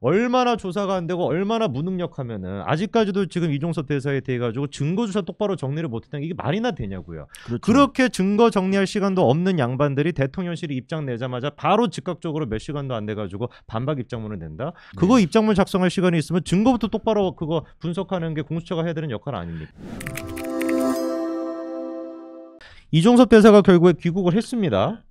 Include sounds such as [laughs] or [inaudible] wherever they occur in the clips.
얼마나 조사가 안 되고 얼마나 무능력하면은 아직까지도 지금 이종섭 대사에 대해 가지고 증거 조사 똑바로 정리를 못했다게 이게 말이나 되냐고요. 그렇죠. 그렇게 증거 정리할 시간도 없는 양반들이 대통령실에 입장 내자마자 바로 즉각적으로 몇 시간도 안 돼 가지고 반박 입장문을 낸다. 네. 그거 입장문 작성할 시간이 있으면 증거부터 똑바로 그거 분석하는 게 공수처가 해야 되는 역할 아닙니까? 이종섭 대사가 결국에 귀국을 했습니다.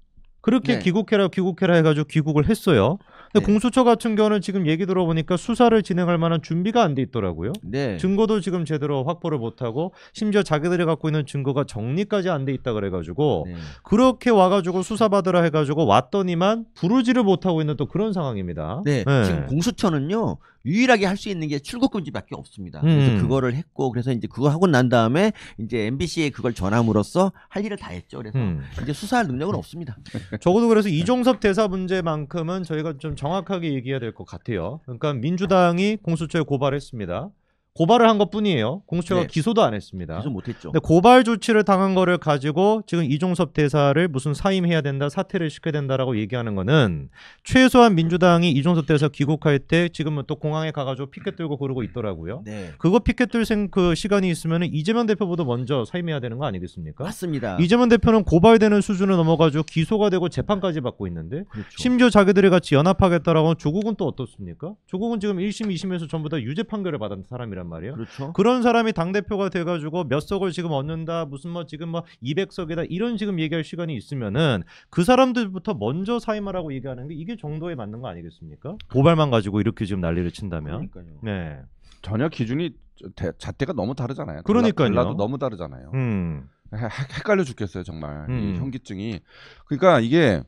그렇게 네. 귀국해라 귀국해라 해가지고 귀국을 했어요. 근데 네. 공수처 같은 경우는 지금 얘기 들어보니까 수사를 진행할 만한 준비가 안 돼 있더라고요. 네. 증거도 지금 제대로 확보를 못하고 심지어 자기들이 갖고 있는 증거가 정리까지 안 돼 있다 그래가지고 네. 그렇게 와가지고 수사받으라 해가지고 왔더니만 부르지를 못하고 있는 또 그런 상황입니다. 네. 네. 지금 공수처는요 유일하게 할 수 있는 게 출국 금지밖에 없습니다. 음. 그래서 그거를 했고 그래서 이제 그거 하고 난 다음에 이제 MBC에 그걸 전함으로써 할 일을 다 했죠. 그래서 음. 이제 수사할 능력은 없습니다. [laughs] 적어도 그래서 이종섭 대사 문제만큼은 저희가 좀 정확하게 얘기해야 될 것 같아요. 그러니까 민주당이 공수처에 고발했습니다. 고발을 한 것뿐이에요. 공수처가 네. 기소도 안 했습니다. 기소 못했죠. 근데 고발 조치를 당한 거를 가지고 지금 이종섭 대사를 무슨 사임해야 된다, 사퇴를 시켜야 된다라고 얘기하는 거는 최소한 민주당이 이종섭 대사 귀국할 때 지금은 또 공항에 가가지고 피켓 들고 그러고 있더라고요. 네. 그거 피켓 들생그 시간이 있으면 이재명 대표보다 먼저 사임해야 되는 거 아니겠습니까? 맞습니다. 이재명 대표는 고발되는 수준을 넘어가지고 기소가 되고 재판까지 받고 있는데 그렇죠. 심지어 자기들이 같이 연합하겠다라고 조국은 또 어떻습니까? 조국은 지금 1심, 2심에서 전부 다 유죄 판결을 받은 사람이라. 사람이란 말이에요. 그렇죠. 그런 사람이 당 대표가 돼가지고 몇 석을 지금 얻는다 무슨 뭐 지금 뭐 200석이다 이런 지금 얘기할 시간이 있으면은 그 사람들부터 먼저 사임하라고 얘기하는 게 이게 정도에 맞는 거 아니겠습니까? 고발만 가지고 이렇게 지금 난리를 친다면. 그러니까요. 네. 전혀 기준이 대, 잣대가 너무 다르잖아요. 그러니까요. 달도 너무 다르잖아요. 음. 헷갈려 죽겠어요 정말 음. 이 현기증이. 그러니까 이게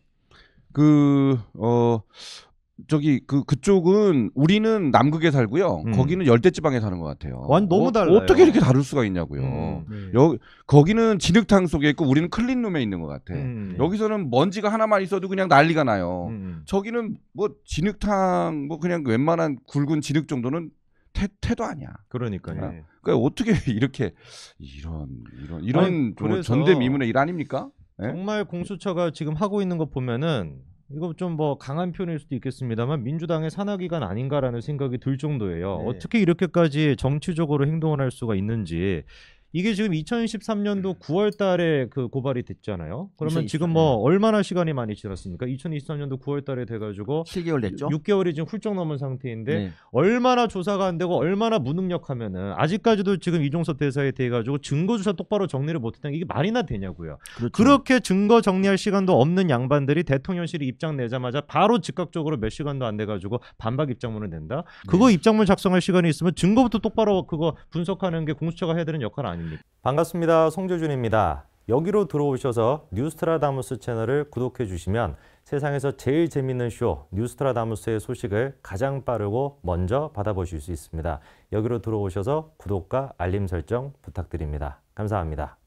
그어 저기 그 그쪽은 우리는 남극에 살고요. 음. 거기는 열대지방에 사는 것 같아요. 완 너무 달라 어, 떻게 이렇게 다를 수가 있냐고요. 음, 네. 여 거기는 진흙탕 속에 있고 우리는 클린룸에 있는 것 같아. 음, 네. 여기서는 먼지가 하나만 있어도 그냥 난리가 나요. 음, 음. 저기는 뭐 진흙탕 뭐 그냥 웬만한 굵은 진흙 정도는 태, 태도 아니야. 그러니까요. 아, 네. 그러니까 어떻게 [laughs] 이렇게 이런 이런 이런 아니, 뭐 전대미문의 일 아닙니까? 예? 정말 공수처가 지금 하고 있는 거 보면은 이거 좀 뭐 강한 표현일 수도 있겠습니다만 민주당의 산하기관 아닌가라는 생각이 들 정도예요. 네. 어떻게 이렇게까지 정치적으로 행동을 할 수가 있는지 이게 지금 2013년도 9월 음. 달에 그 고발이 됐잖아요. 그러면 지금 뭐 얼마나 시간이 많이 지났습니까? 2023년도 9월 달에 돼 가지고 7개월 됐죠. 6개월이 지금 훌쩍 넘은 상태인데 네. 얼마나 조사가 안 되고 얼마나 무능력하면은 아직까지도 지금 이종섭 대사에 대해 가지고 증거 조사 똑바로 정리를 못 했다는 게 이게 말이나 되냐고요. 그렇죠. 그렇게 증거 정리할 시간도 없는 양반들이 대통령실이 입장 내자마자 바로 즉각적으로 몇 시간도 안돼 가지고 반박 입장문을 낸다. 그거 네. 입장문 작성할 시간이 있으면 증거부터 똑바로 그거 분석하는 게 공수처가 해야 되는 역할 아니에요. 아닙니까? 반갑습니다. 송재준입니다. 여기로 들어오셔서 뉴스트라다무스 채널을 구독해 주시면 세상에서 제일 재밌는 쇼 뉴스트라다무스의 소식을 가장 빠르고 먼저 받아보실 수 있습니다. 여기로 들어오셔서 구독과 알림 설정 부탁드립니다. 감사합니다.